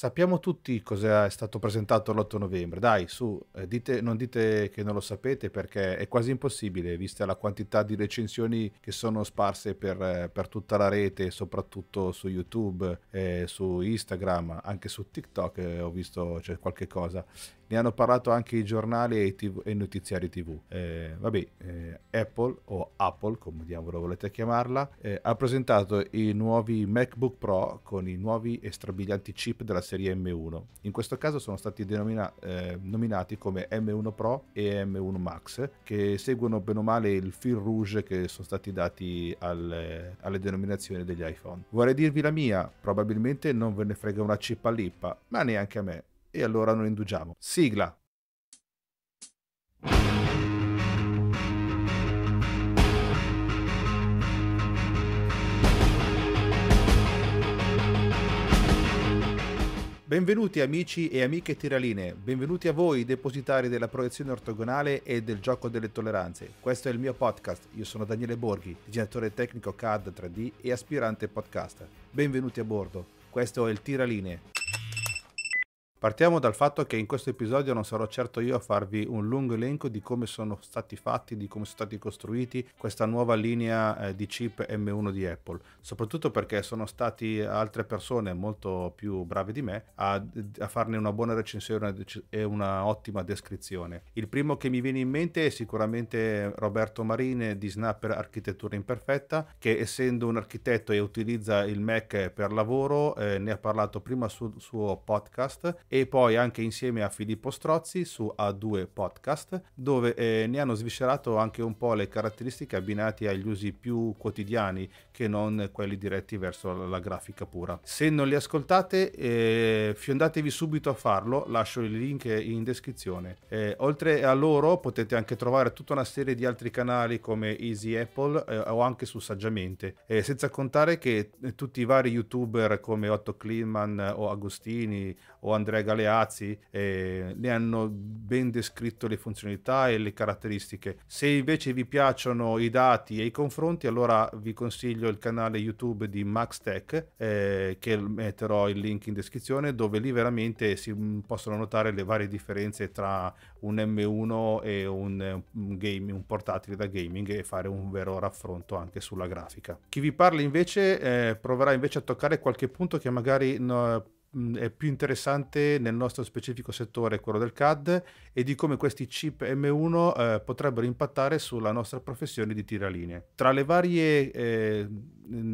Sappiamo tutti cosa è stato presentato l'8 novembre. Dai, su, eh, dite, non dite che non lo sapete perché è quasi impossibile, vista la quantità di recensioni che sono sparse per, eh, per tutta la rete, soprattutto su YouTube, eh, su Instagram, anche su TikTok eh, ho visto cioè, qualche cosa ne hanno parlato anche i giornali e i, TV, e notiziari tv. Eh, vabbè, eh, Apple o Apple, come diavolo volete chiamarla, eh, ha presentato i nuovi MacBook Pro con i nuovi e strabilianti chip della serie M1. In questo caso sono stati denomina- eh, nominati come M1 Pro e M1 Max, che seguono bene o male il fil rouge che sono stati dati al, eh, alle denominazioni degli iPhone. Vorrei dirvi la mia, probabilmente non ve ne frega una cippa lippa, ma neanche a me. E allora non indugiamo. Sigla. Benvenuti amici e amiche tiraline, benvenuti a voi depositari della proiezione ortogonale e del gioco delle tolleranze. Questo è il mio podcast, io sono Daniele Borghi, disegnatore tecnico CAD 3D e aspirante podcast. Benvenuti a bordo, questo è il Tiraline. Partiamo dal fatto che in questo episodio non sarò certo io a farvi un lungo elenco di come sono stati fatti, di come sono stati costruiti questa nuova linea eh, di chip M1 di Apple, soprattutto perché sono stati altre persone molto più brave di me a, a farne una buona recensione e una ottima descrizione. Il primo che mi viene in mente è sicuramente Roberto Marine di Snapper Architettura Imperfetta, che essendo un architetto e utilizza il Mac per lavoro, eh, ne ha parlato prima sul suo podcast e poi anche insieme a Filippo Strozzi su A2 Podcast, dove eh, ne hanno sviscerato anche un po' le caratteristiche abbinate agli usi più quotidiani che non quelli diretti verso la, grafica pura. Se non li ascoltate, eh, fiondatevi subito a farlo, lascio il link in descrizione. Eh, oltre a loro potete anche trovare tutta una serie di altri canali come Easy Apple eh, o anche su Saggiamente, eh, senza contare che tutti i vari youtuber come Otto Kliman eh, o Agostini o Andrea Andrea Galeazzi eh, ne hanno ben descritto le funzionalità e le caratteristiche. Se invece vi piacciono i dati e i confronti, allora vi consiglio il canale YouTube di MaxTech, eh, che metterò il link in descrizione, dove lì veramente si mm, possono notare le varie differenze tra un M1 e un, eh, un, game, un portatile da gaming e fare un vero raffronto anche sulla grafica. Chi vi parla invece eh, proverà invece a toccare qualche punto che magari no, è più interessante nel nostro specifico settore, quello del CAD, e di come questi chip M1 eh, potrebbero impattare sulla nostra professione di tiralinee. Tra le varie eh,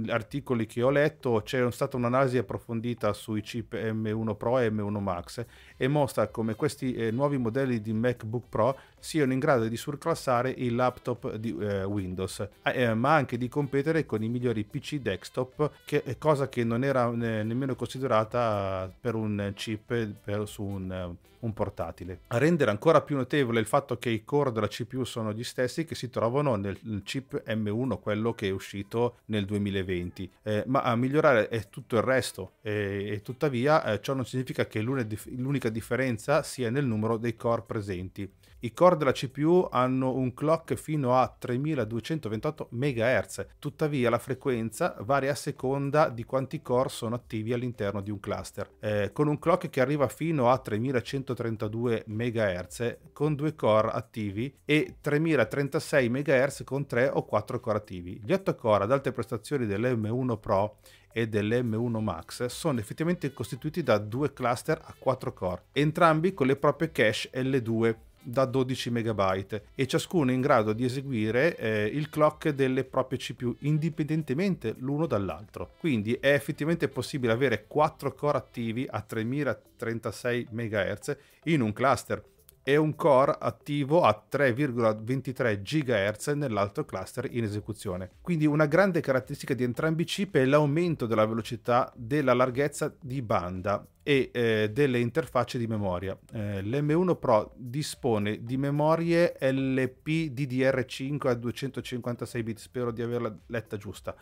articoli che ho letto c'è stata un'analisi approfondita sui chip M1 Pro e M1 Max e mostra come questi eh, nuovi modelli di MacBook Pro siano in grado di surclassare il laptop di eh, Windows, eh, eh ma anche di competere con i migliori PC desktop, che, eh, cosa che non era eh, nemmeno considerata per un chip per, su un un portatile. A rendere ancora più notevole il fatto che i core della CPU sono gli stessi che si trovano nel chip M1, quello che è uscito nel 2020, eh, ma a migliorare è tutto il resto e, e tuttavia eh, ciò non significa che l'unica differenza sia nel numero dei core presenti. I core della CPU hanno un clock fino a 3228 MHz, tuttavia la frequenza varia a seconda di quanti core sono attivi all'interno di un cluster. Eh, con un clock che arriva fino a 3100 132 MHz con due core attivi e 3036 MHz con 3 o 4 core attivi. Gli 8 core ad alte prestazioni dell'M1 Pro e dell'M1 Max sono effettivamente costituiti da due cluster a 4 core, entrambi con le proprie cache L2 da 12 MB e ciascuno è in grado di eseguire eh, il clock delle proprie CPU indipendentemente l'uno dall'altro. Quindi è effettivamente possibile avere 4 core attivi a 3036 MHz in un cluster e un core attivo a 3,23 GHz nell'altro cluster in esecuzione. Quindi una grande caratteristica di entrambi i chip è l'aumento della velocità della larghezza di banda e eh, delle interfacce di memoria. Eh, L'M1 Pro dispone di memorie LPDDR5 a 256 bit, spero di averla letta giusta,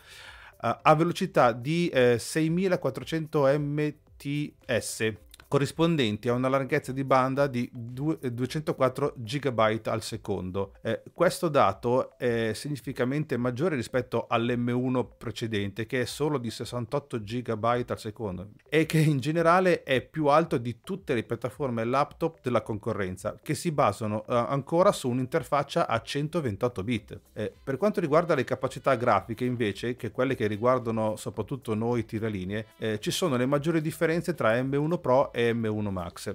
eh, a velocità di eh, 6400 MTS corrispondenti a una larghezza di banda di 204 eh, GB al secondo. Eh, questo dato è significativamente maggiore rispetto all'M1 precedente che è solo di 68 GB al secondo e che in generale è più alto di tutte le piattaforme laptop della concorrenza che si basano eh, ancora su un'interfaccia a 128 bit. Eh, per quanto riguarda le capacità grafiche invece, che quelle che riguardano soprattutto noi tiralinee, eh, ci sono le maggiori differenze tra M1 Pro e M1 Max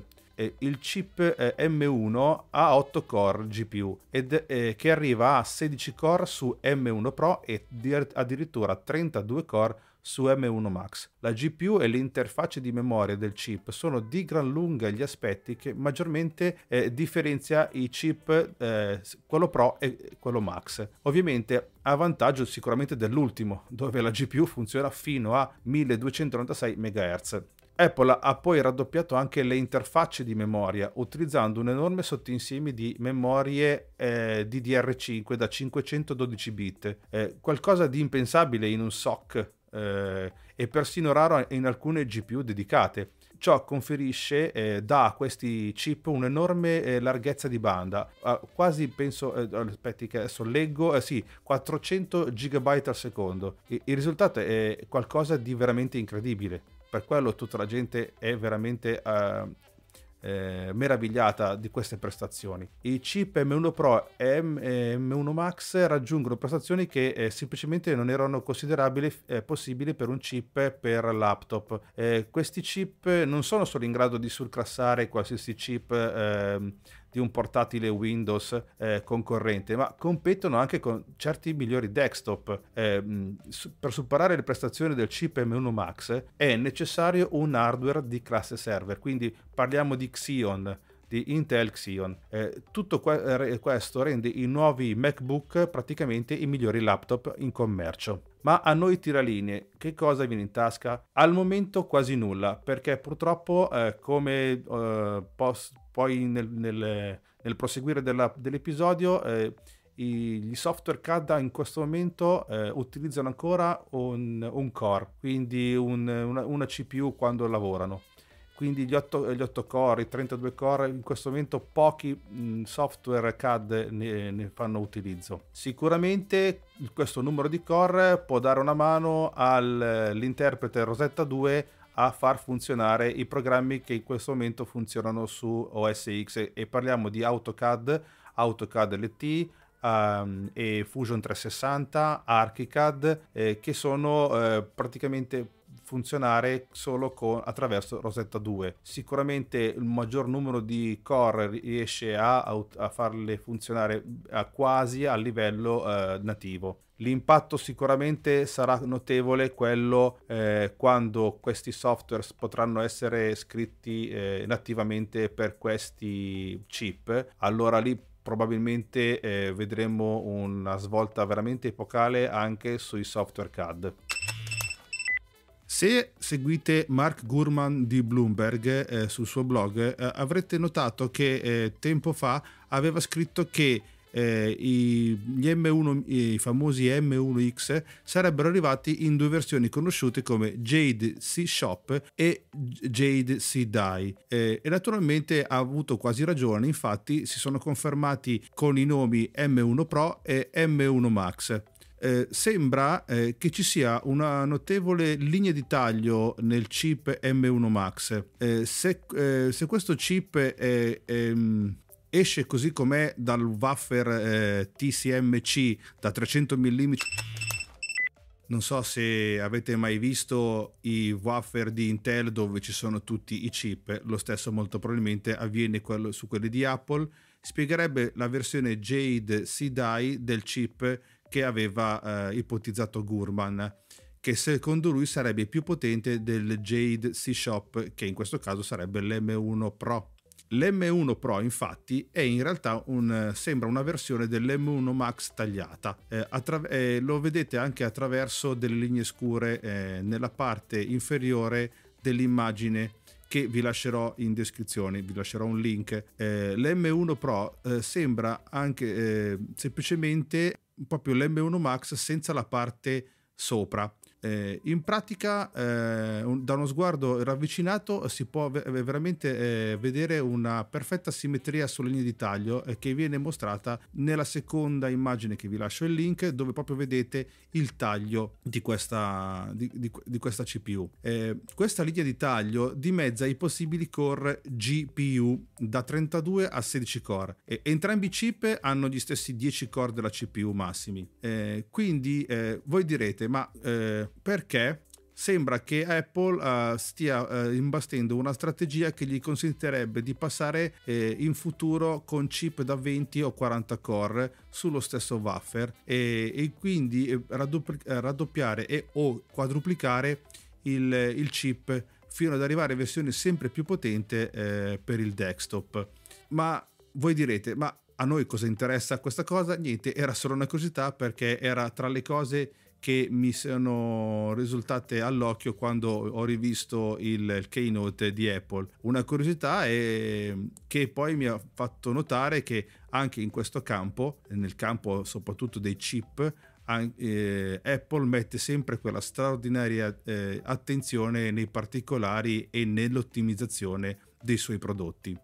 il chip eh, M1 ha 8 core GPU ed, eh, che arriva a 16 core su M1 Pro e addirittura 32 core su M1 Max. La GPU e l'interfaccia di memoria del chip sono di gran lunga gli aspetti che maggiormente eh, differenzia i chip eh, quello Pro e quello Max. Ovviamente a vantaggio sicuramente dell'ultimo, dove la GPU funziona fino a 1296 MHz Apple ha poi raddoppiato anche le interfacce di memoria utilizzando un enorme sottinsieme di memorie eh, DDR5 da 512 bit, eh, qualcosa di impensabile in un SOC eh, e persino raro in alcune GPU dedicate. Ciò conferisce, eh, dà a questi chip un'enorme eh, larghezza di banda, ah, quasi penso, eh, aspetti che adesso leggo, eh, sì, 400 GB al secondo. E, il risultato è qualcosa di veramente incredibile. Per quello tutta la gente è veramente uh, eh, meravigliata di queste prestazioni. I chip M1 Pro e M1 Max raggiungono prestazioni che eh, semplicemente non erano considerabili eh, possibili per un chip per laptop. Eh, questi chip non sono solo in grado di surclassare qualsiasi chip ehm, di un portatile Windows eh, concorrente, ma competono anche con certi migliori desktop. Eh, mm, per superare le prestazioni del chip M1 Max è necessario un hardware di classe server, quindi parliamo di Xeon di Intel Xeon. Eh, tutto que- questo rende i nuovi MacBook praticamente i migliori laptop in commercio. Ma a noi tiralinee che cosa viene in tasca? Al momento quasi nulla, perché purtroppo eh, come eh, post, poi nel, nel, nel proseguire della, dell'episodio eh, gli software CAD in questo momento eh, utilizzano ancora un, un, core, quindi un, una, una, CPU quando lavorano quindi gli 8, gli 8, core, i 32 core, in questo momento pochi software CAD ne, ne, fanno utilizzo. Sicuramente questo numero di core può dare una mano all'interprete Rosetta 2 a far funzionare i programmi che in questo momento funzionano su OS X e parliamo di AutoCAD, AutoCAD LT, um, ehm, e Fusion 360, ArchiCAD, eh, che sono eh, praticamente funzionare solo con, attraverso Rosetta 2. Sicuramente il maggior numero di core riesce a, a farle funzionare a quasi a livello eh, nativo. L'impatto sicuramente sarà notevole quello eh, quando questi software potranno essere scritti eh, nativamente per questi chip. Allora lì probabilmente eh, vedremo una svolta veramente epocale anche sui software CAD. Se seguite Mark Gurman di Bloomberg eh, sul suo blog, eh, avrete notato che eh, tempo fa aveva scritto che eh, i, M1, i, famosi M1X sarebbero arrivati in due versioni conosciute come Jade C Shop e Jade C Die. Eh, e naturalmente ha avuto quasi ragione, infatti si sono confermati con i nomi M1 Pro e M1 Max. Eh, sembra eh, che ci sia una notevole linea di taglio nel chip M1 Max. Eh, se, eh, se, questo chip è, è ehm, esce così com'è dal wafer eh, TCMC da 300 mm. Non so se avete mai visto i wafer di Intel dove ci sono tutti i chip, lo stesso molto probabilmente avviene su quelli di Apple. Spiegherebbe la versione Jade CDI del chip che aveva eh, ipotizzato Gurman, che secondo lui sarebbe più potente del Jade C Shop, che in questo caso sarebbe l'M1 Pro. L'M1 Pro infatti è in realtà un, sembra una versione dell'M1 Max tagliata, eh, attra- eh, lo vedete anche attraverso delle linee scure eh, nella parte inferiore dell'immagine che vi lascerò in descrizione, vi lascerò un link. Eh, L'M1 Pro eh, sembra anche eh, semplicemente proprio l'M1 Max senza la parte sopra eh, in pratica, eh, un, da uno sguardo ravvicinato si può v- veramente eh, vedere una perfetta simmetria sulle linee di taglio eh, che viene mostrata nella seconda immagine che vi lascio il link, dove proprio vedete il taglio di questa, di, di, di questa CPU. Eh, questa linea di taglio dimezza i possibili core GPU da 32 a 16 core e entrambi i chip hanno gli stessi 10 core della CPU massimi. Eh, quindi voi direte, ma perché? sembra che Apple uh, stia uh, imbastendo una strategia che gli consentirebbe di passare eh, in futuro con chip da 20 o 40 core sullo stesso wafer e, e quindi eh, raddoppri- raddoppiare e o quadruplicare il, il, chip fino ad arrivare a versione sempre più potente eh, per il desktop. Ma voi direte, ma a noi cosa interessa questa cosa? Niente, era solo una curiosità perché era tra le cose che mi sono risultate all'occhio quando ho rivisto il, keynote di Apple. Una curiosità è che poi mi ha fatto notare che anche in questo campo, nel campo soprattutto dei chip, eh, Apple mette sempre quella straordinaria eh, attenzione nei particolari e nell'ottimizzazione dei suoi prodotti.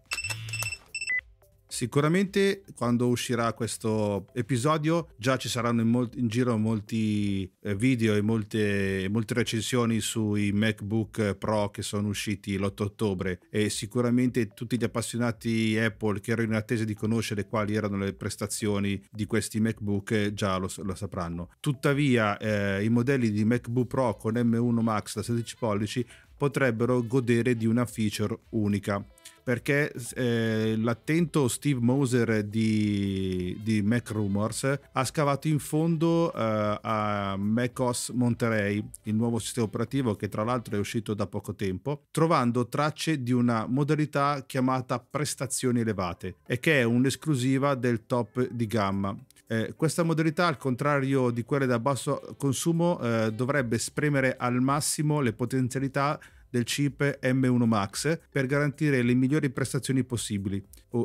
Sicuramente quando uscirà questo episodio già ci saranno in, molti, in giro molti eh, video e molte, molte, recensioni sui MacBook Pro che sono usciti l'8 ottobre e sicuramente tutti gli appassionati Apple che erano in attesa di conoscere quali erano le prestazioni di questi MacBook già lo, lo sapranno. Tuttavia eh, i modelli di MacBook Pro con M1 Max da 16 pollici potrebbero godere di una feature unica perché eh, l'attento Steve Moser di, di Mac Rumors ha scavato in fondo eh, a macOS Monterey, il nuovo sistema operativo che tra l'altro è uscito da poco tempo, trovando tracce di una modalità chiamata prestazioni elevate e che è un'esclusiva del top di gamma. Eh, questa modalità, al contrario di quelle da basso consumo, eh, dovrebbe spremere al massimo le potenzialità del chip M1 Max per garantire le migliori prestazioni possibili.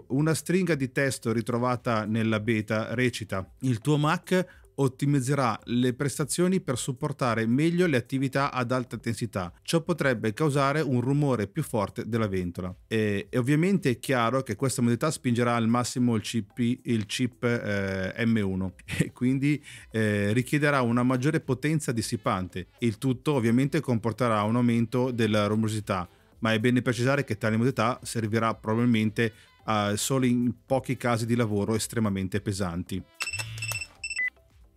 Una stringa di testo ritrovata nella beta recita: Il tuo Mac ottimizzerà le prestazioni per supportare meglio le attività ad alta intensità. Ciò potrebbe causare un rumore più forte della ventola. E, e ovviamente è chiaro che questa modalità spingerà al massimo il chip, il chip eh, M1 e quindi eh, richiederà una maggiore potenza dissipante. Il tutto ovviamente comporterà un aumento della rumorosità. Ma è bene precisare che tale modalità servirà probabilmente Uh, solo in pochi casi di lavoro estremamente pesanti.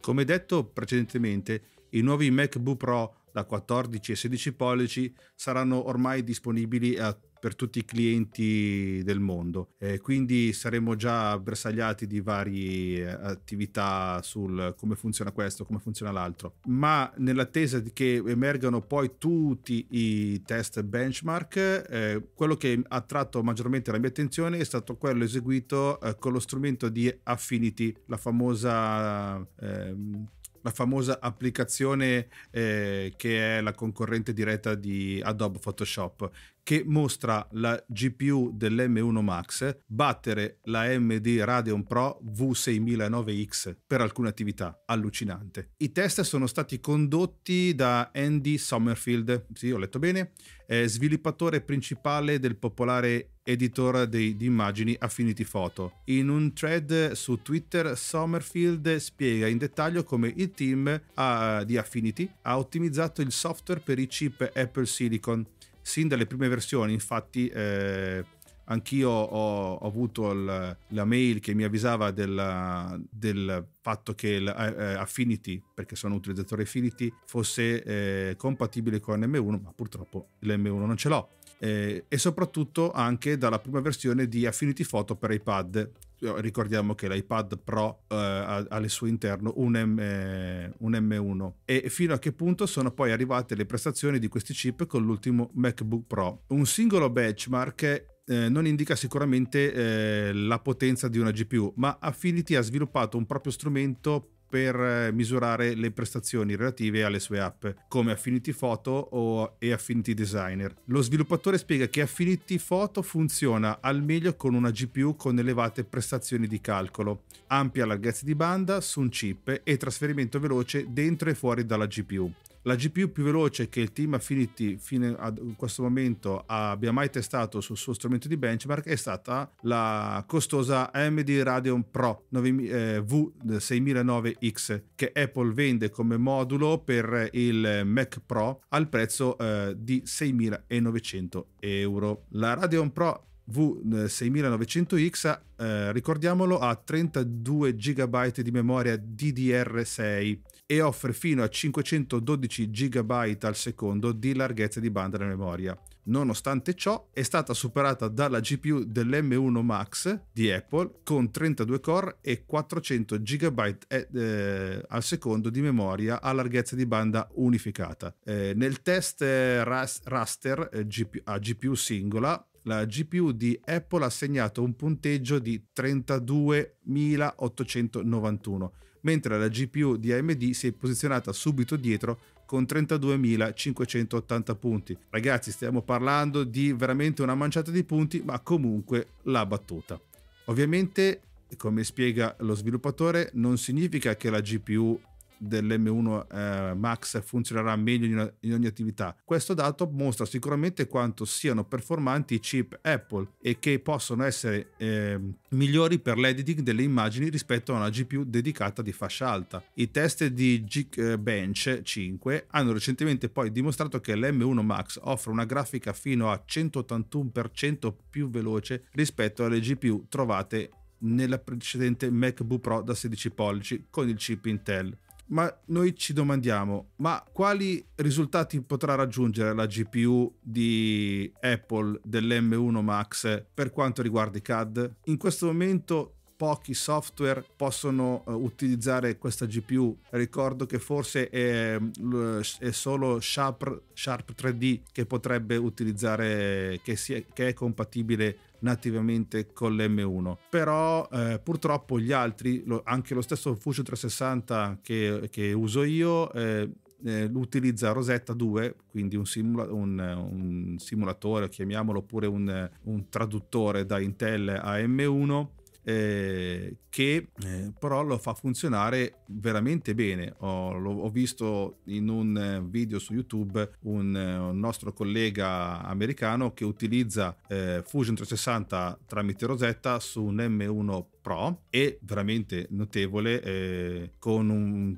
Come detto precedentemente, i nuovi MacBook Pro da 14 e 16 pollici saranno ormai disponibili a per tutti i clienti del mondo. Eh, quindi saremo già bersagliati di varie eh, attività sul come funziona questo, come funziona l'altro. Ma nell'attesa che emergano poi tutti i test benchmark, eh, quello che ha attratto maggiormente la mia attenzione è stato quello eseguito eh, con lo strumento di Affinity, la famosa ehm, la famosa applicazione eh, che è la concorrente diretta di Adobe Photoshop, che mostra la GPU dell'M1 Max battere la AMD Radeon Pro V6009X per alcune attività. Allucinante. I test sono stati condotti da Andy Sommerfield, sì, ho letto bene, eh, sviluppatore principale del popolare editor di, di, immagini Affinity Photo. In un thread su Twitter, Sommerfield spiega in dettaglio come il team ha, ah, di Affinity ha ottimizzato il software per i chip Apple Silicon. Sin dalle prime versioni, infatti, eh, Anch'io ho, ho avuto il, la mail che mi avvisava della, del fatto che il, eh, eh, Affinity, perché sono un utilizzatore Affinity, fosse eh, compatibile con M1, ma purtroppo l'M1 non ce l'ho. Eh, e soprattutto anche dalla prima versione di Affinity Photo per iPad. Ricordiamo che l'iPad Pro eh, ha, ha, al suo interno un, M, eh, un M1 e fino a che punto sono poi arrivate le prestazioni di questi chip con l'ultimo MacBook Pro. Un singolo benchmark eh, non indica sicuramente eh, la potenza di una GPU, ma Affinity ha sviluppato un proprio strumento per eh, misurare le prestazioni relative alle sue app, come Affinity Photo o, e Affinity Designer. Lo sviluppatore spiega che Affinity Photo funziona al meglio con una GPU con elevate prestazioni di calcolo, ampia larghezza di banda su un chip e trasferimento veloce dentro e fuori dalla GPU. La GPU più veloce che il team Affinity fino a questo momento abbia mai testato sul suo strumento di benchmark è stata la costosa AMD Radeon Pro 9, eh, V6009X che Apple vende come modulo per il Mac Pro al prezzo eh, di 6.900 euro. La Radeon Pro V6900X, eh, ricordiamolo, ha 32 GB di memoria DDR6 e offre fino a 512 GB al secondo di larghezza di banda della memoria. Nonostante ciò, è stata superata dalla GPU dell'M1 Max di Apple con 32 core e 400 GB eh, eh, al secondo di memoria a larghezza di banda unificata. Eh, nel test eh, ras- raster eh, GPU, a GPU singola, la GPU di Apple ha segnato un punteggio di 32.891 mentre la GPU di AMD si è posizionata subito dietro con 32.580 punti. Ragazzi, stiamo parlando di veramente una manciata di punti, ma comunque l'ha battuta. Ovviamente, come spiega lo sviluppatore, non significa che la GPU dell'M1 eh, Max funzionerà meglio in, in, ogni attività. Questo dato mostra sicuramente quanto siano performanti i chip Apple e che possono essere eh, migliori per l'editing delle immagini rispetto a una GPU dedicata di fascia alta. I test di Geekbench 5 hanno recentemente poi dimostrato che l'M1 Max offre una grafica fino a 181% più veloce rispetto alle GPU trovate nella precedente MacBook Pro da 16 pollici con il chip Intel ma noi ci domandiamo, ma quali risultati potrà raggiungere la GPU di Apple dell'M1 Max per quanto riguarda i CAD? In questo momento pochi software possono eh, utilizzare questa GPU. Ricordo che forse è, mm, è solo Sharp, Sharp, 3D che potrebbe utilizzare, che, sia, che è compatibile con nativamente con l'M1. Però eh, purtroppo gli altri, lo, anche lo stesso Fusion 360 che, che uso io, eh, eh, utilizza Rosetta 2, quindi un, simula- un, un simulatore, chiamiamolo, oppure un, un traduttore da Intel a M1 eh, che eh, però lo fa funzionare veramente bene. Ho, lo, visto in un eh, video su YouTube un, un nostro collega americano che utilizza eh, Fusion 360 tramite Rosetta su un M1 Pro, è veramente notevole con un,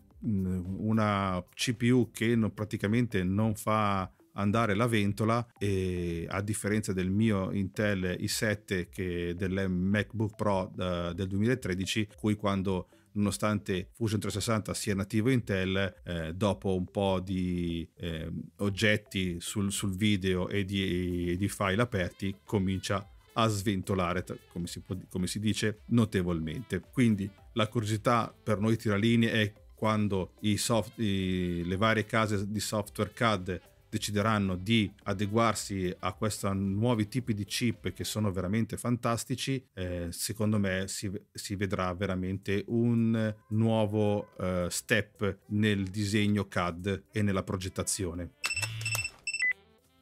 una CPU che non, praticamente non fa andare la ventola e a differenza del mio Intel i7 che del MacBook Pro uh, del 2013, cui quando nonostante Fusion 360 sia nativo Intel, eh, dopo un po' di eh, oggetti sul, sul, video e di, e di file aperti, comincia a sventolare, come si, può, come si dice, notevolmente. Quindi la curiosità per noi tiralinee è quando soft, i, le varie case di software CAD decideranno di adeguarsi a questi nuovi tipi di chip che sono veramente fantastici, eh, secondo me si, si, vedrà veramente un nuovo eh, step nel disegno CAD e nella progettazione.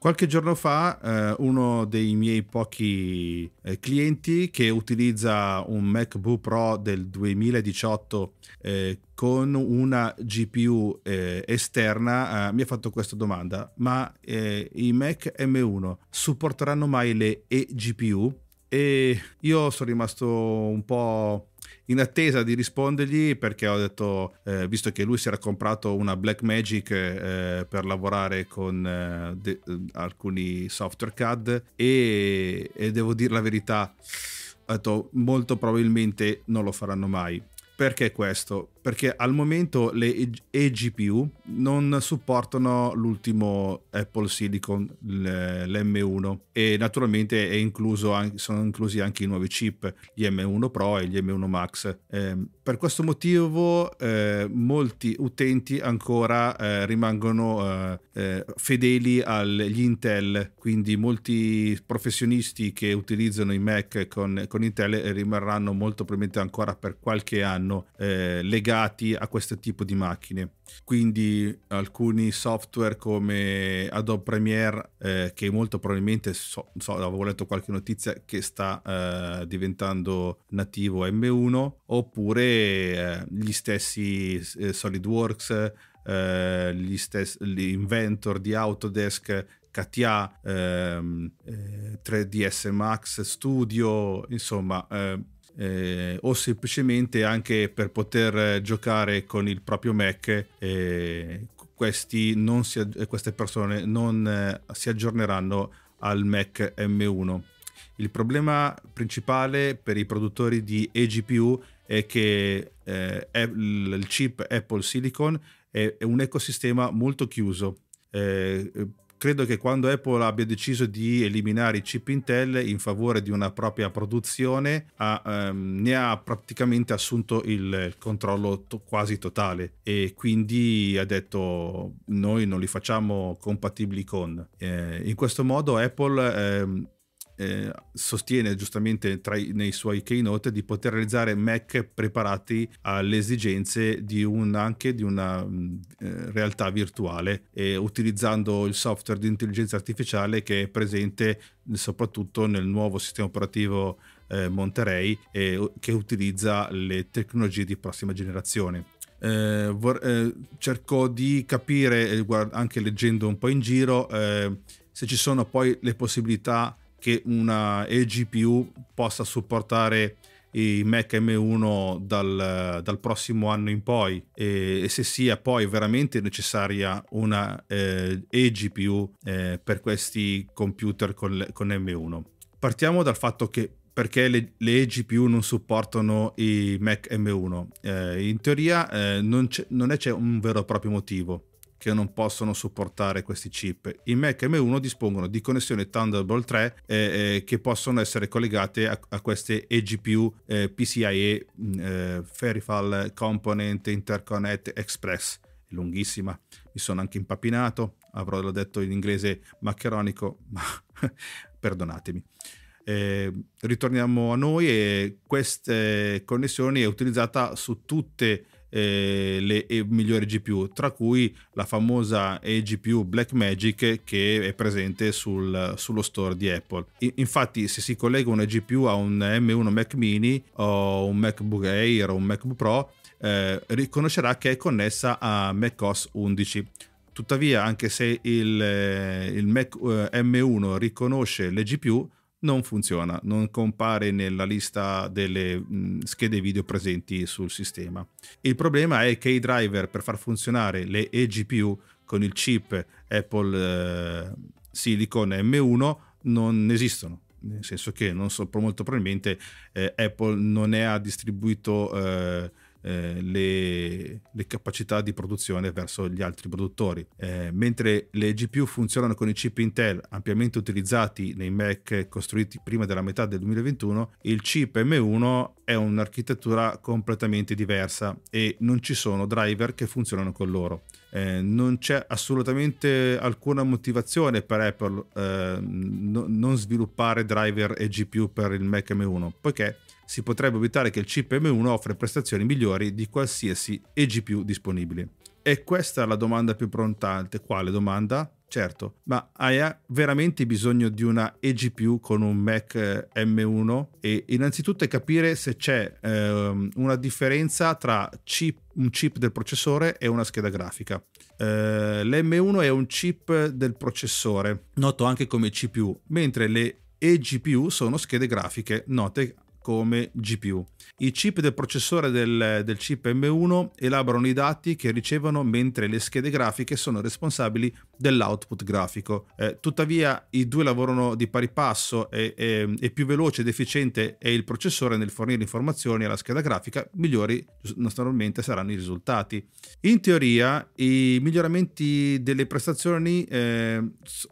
Qualche giorno fa eh, uno dei miei pochi eh, clienti che utilizza un MacBook Pro del 2018 eh, con una GPU eh, esterna eh, mi ha fatto questa domanda, ma eh, i Mac M1 supporteranno mai le eGPU? E io sono rimasto un po' in attesa di rispondergli perché ho detto, eh, visto che lui si era comprato una Blackmagic eh, per lavorare con eh, de- alcuni software CAD e, e devo dire la verità, ho detto molto probabilmente non lo faranno mai. Perché questo? perché al momento le eGPU non supportano l'ultimo Apple Silicon, l'M1, e naturalmente incluso, sono inclusi anche i nuovi chip, gli M1 Pro e gli M1 Max. Ehm, per questo motivo eh, molti utenti ancora eh, rimangono eh, fedeli agli Intel, quindi molti professionisti che utilizzano i Mac con, con Intel rimarranno molto probabilmente ancora per qualche anno legati legati a questo tipo di macchine. Quindi alcuni software come Adobe Premiere, eh, che molto probabilmente, so, so, avevo letto qualche notizia, che sta eh, diventando nativo M1, oppure eh, gli stessi eh, SolidWorks, eh, gli stessi, Inventor di Autodesk KTA, ehm, eh, 3ds Max Studio, insomma eh, eh, o semplicemente anche per poter giocare con il proprio Mac eh, si, queste persone non eh, si aggiorneranno al Mac M1. Il problema principale per i produttori di eGPU è che eh, il chip Apple Silicon è, è un ecosistema molto chiuso. Eh, credo che quando Apple abbia deciso di eliminare i chip Intel in favore di una propria produzione, ha, ehm, ne ha praticamente assunto il controllo to- quasi totale e quindi ha detto noi non li facciamo compatibili con. Eh, in questo modo Apple ehm, eh, sostiene giustamente i, nei suoi keynote di poter realizzare Mac preparati alle esigenze di un, anche di una mh, mm, eh, realtà virtuale eh, utilizzando il software di intelligenza artificiale che è presente soprattutto nel nuovo sistema operativo eh, Monterey che utilizza le tecnologie di prossima generazione. Eh, vor- eh, cercò di capire, eh, guard- anche leggendo un po' in giro, eh, se ci sono poi le possibilità che una eGPU possa supportare i Mac M1 dal, dal prossimo anno in poi e, e, se sia poi veramente necessaria una eh, eGPU eh, per questi computer con, con, M1. Partiamo dal fatto che perché le, le eGPU non supportano i Mac M1? Eh, in teoria eh, non, c'è, non è, c'è un vero e proprio motivo che non possono supportare questi chip. I Mac M1 dispongono di connessioni Thunderbolt 3 eh, eh, che possono essere collegate a, a queste eGPU eh, PCIe Ferifal mm, eh, Component Interconnect Express. lunghissima, mi sono anche impapinato, avrò detto in inglese maccheronico, ma perdonatemi. Eh, ritorniamo a noi e queste connessioni è utilizzata su tutte le eh, le e eh, migliori GPU, tra cui la famosa eGPU eh, Blackmagic che è presente sul, sullo store di Apple. I, infatti se si collega una GPU a un M1 Mac mini o un MacBook Air o un MacBook Pro, eh, riconoscerà che è connessa a macOS 11. Tuttavia, anche se il, eh, il Mac eh, M1 riconosce le GPU, non funziona, non compare nella lista delle mm, schede video presenti sul sistema. Il problema è che i driver per far funzionare le eGPU con il chip Apple eh, Silicon M1 non esistono. Nel senso che non so, molto probabilmente eh, Apple non ne ha distribuito eh, eh, le, le, capacità di produzione verso gli altri produttori. Eh, mentre le GPU funzionano con i chip Intel ampiamente utilizzati nei Mac costruiti prima della metà del 2021, il chip M1 è un'architettura completamente diversa e non ci sono driver che funzionano con loro. Eh, non c'è assolutamente alcuna motivazione per Apple eh, no, non sviluppare driver e GPU per il Mac M1, poiché si potrebbe obiettare che il chip M1 offre prestazioni migliori di qualsiasi EGPU disponibile. disponibili. E questa è la domanda più prontante. Quale domanda? Certo, ma hai eh, veramente bisogno di una eGPU con un Mac eh, M1? E innanzitutto è capire se c'è ehm, una differenza tra chip, un chip del processore e una scheda grafica. Eh, L'M1 è un chip del processore, noto anche come CPU, mentre le eGPU sono schede grafiche, note come GPU. I chip del processore del, del, chip M1 elaborano i dati che ricevono mentre le schede grafiche sono responsabili dell'output grafico. Eh, tuttavia i due lavorano di pari passo e, e, e, più veloce ed efficiente è il processore nel fornire informazioni alla scheda grafica, migliori naturalmente saranno i risultati. In teoria i miglioramenti delle prestazioni eh,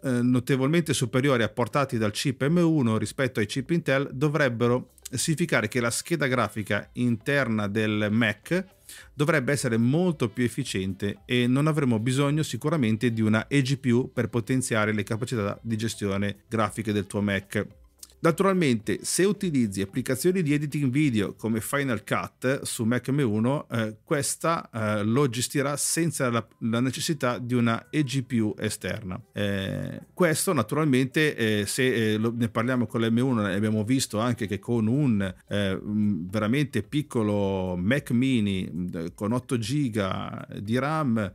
eh notevolmente superiori apportati dal chip M1 rispetto ai chip Intel dovrebbero significare che la scheda grafica interna del Mac dovrebbe essere molto più efficiente e non avremo bisogno sicuramente di una eGPU per potenziare le capacità di gestione grafiche del tuo Mac. Naturalmente, se utilizzi applicazioni di editing video come Final Cut su Mac M1, eh, questa eh, lo gestirà senza la, la, necessità di una eGPU esterna. Eh, questo naturalmente, eh, se eh, lo, ne parliamo con l'M1, abbiamo visto anche che con un eh, mm, veramente piccolo Mac mini mm, con 8 GB di RAM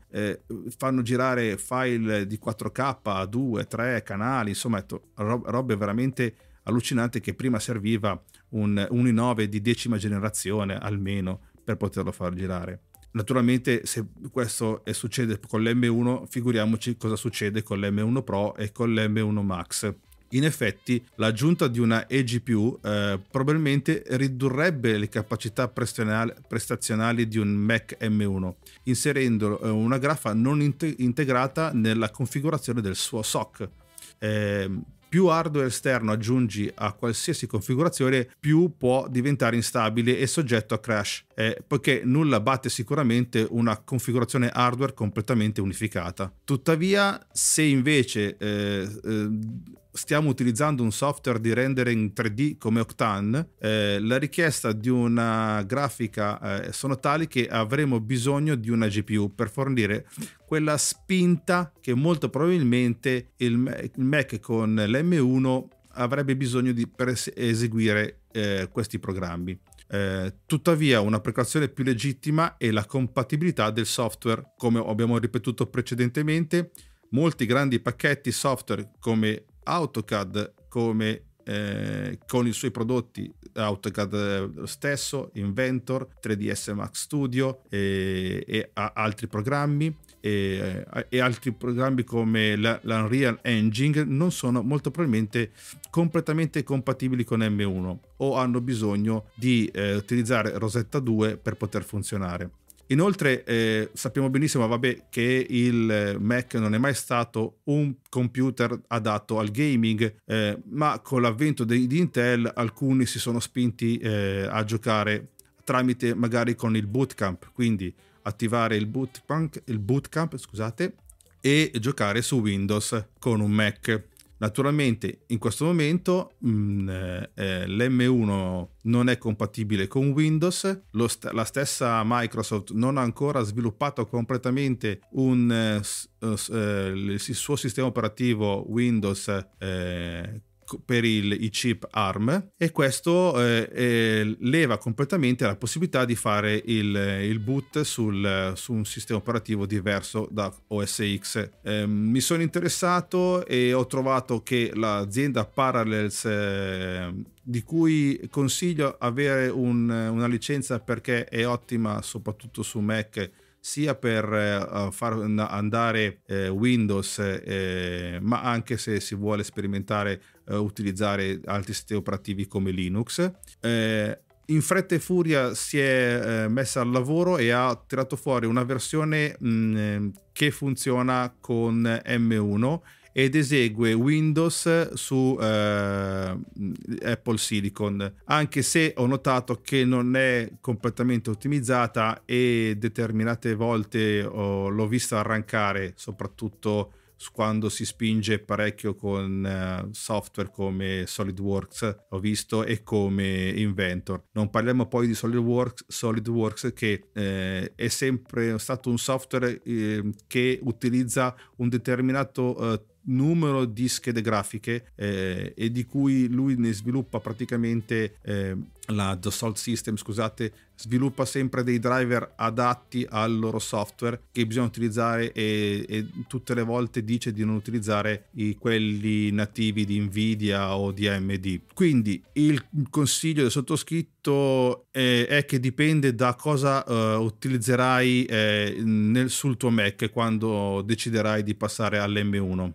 fanno girare file di 4K, a 2, 3 canali, insomma, ecco, rob- robe veramente allucinante che prima serviva un, un i9 di decima generazione almeno per poterlo far girare. Naturalmente se questo succede con l'M1 figuriamoci cosa succede con l'M1 Pro e con l'M1 Max. In effetti l'aggiunta di una eGPU eh, probabilmente ridurrebbe le capacità prestazionali di un Mac M1, inserendo eh, una graffa non integrata nella configurazione del suo SOC. Eh, più hardware esterno aggiungi a qualsiasi configurazione, più può diventare instabile e soggetto a crash, eh, poiché nulla batte sicuramente una configurazione hardware completamente unificata. Tuttavia, se invece eh, eh, stiamo utilizzando un software di rendering 3D come Octane, eh, la richiesta di una grafica eh, sono tali che avremo bisogno di una GPU per fornire quella spinta che molto probabilmente il Mac con l'M1 avrebbe bisogno di, per eseguire eh, questi programmi. Eh, tuttavia, una precauzione più legittima è la compatibilità del software, come abbiamo ripetuto precedentemente. Molti grandi pacchetti software come AutoCAD come eh, con i suoi prodotti AutoCAD eh, stesso, Inventor, 3ds Max Studio e, e altri programmi e, eh, e, altri programmi come la, l'Unreal Engine non sono molto probabilmente completamente compatibili con M1 o hanno bisogno di eh, utilizzare Rosetta 2 per poter funzionare. Inoltre eh, sappiamo benissimo vabbè, che il Mac non è mai stato un computer adatto al gaming, eh, ma con l'avvento di, di, Intel alcuni si sono spinti eh, a giocare tramite magari con il bootcamp, quindi attivare il bootcamp, il bootcamp scusate, e giocare su Windows con un Mac. Naturalmente in questo momento mh, mm, eh, eh l'M1 non è compatibile con Windows, st- la stessa Microsoft non ha ancora sviluppato completamente un, eh, s- eh, eh il suo sistema operativo Windows eh, per il, i chip ARM e questo eh, eh, leva completamente la possibilità di fare il, il boot sul, su un sistema operativo diverso da OS X. Eh, mi sono interessato e ho trovato che l'azienda Parallels eh, di cui consiglio avere un, una licenza perché è ottima soprattutto su Mac sia per eh, far andare eh, Windows, ma anche se si vuole sperimentare eh, utilizzare altri sistemi operativi come Linux. Eh, in fretta e furia si è eh, messa al lavoro e ha tirato fuori una versione mh, mm, che funziona con M1 ed esegue Windows su eh, Apple Silicon, anche se ho notato che non è completamente ottimizzata e determinate volte oh, l'ho vista arrancare, soprattutto quando si spinge parecchio con uh, software come SolidWorks, ho visto, e come Inventor. Non parliamo poi di SolidWorks, SolidWorks che eh, è sempre stato un software eh, che utilizza un determinato eh, numero di schede grafiche eh, e di cui lui ne sviluppa praticamente eh, la The Salt System, scusate, sviluppa sempre dei driver adatti al loro software che bisogna utilizzare e, e tutte le volte dice di non utilizzare i, quelli nativi di Nvidia o di AMD. Quindi il consiglio del sottoscritto è, è che dipende da cosa uh, utilizzerai eh, nel, sul tuo Mac quando deciderai di passare all'M1.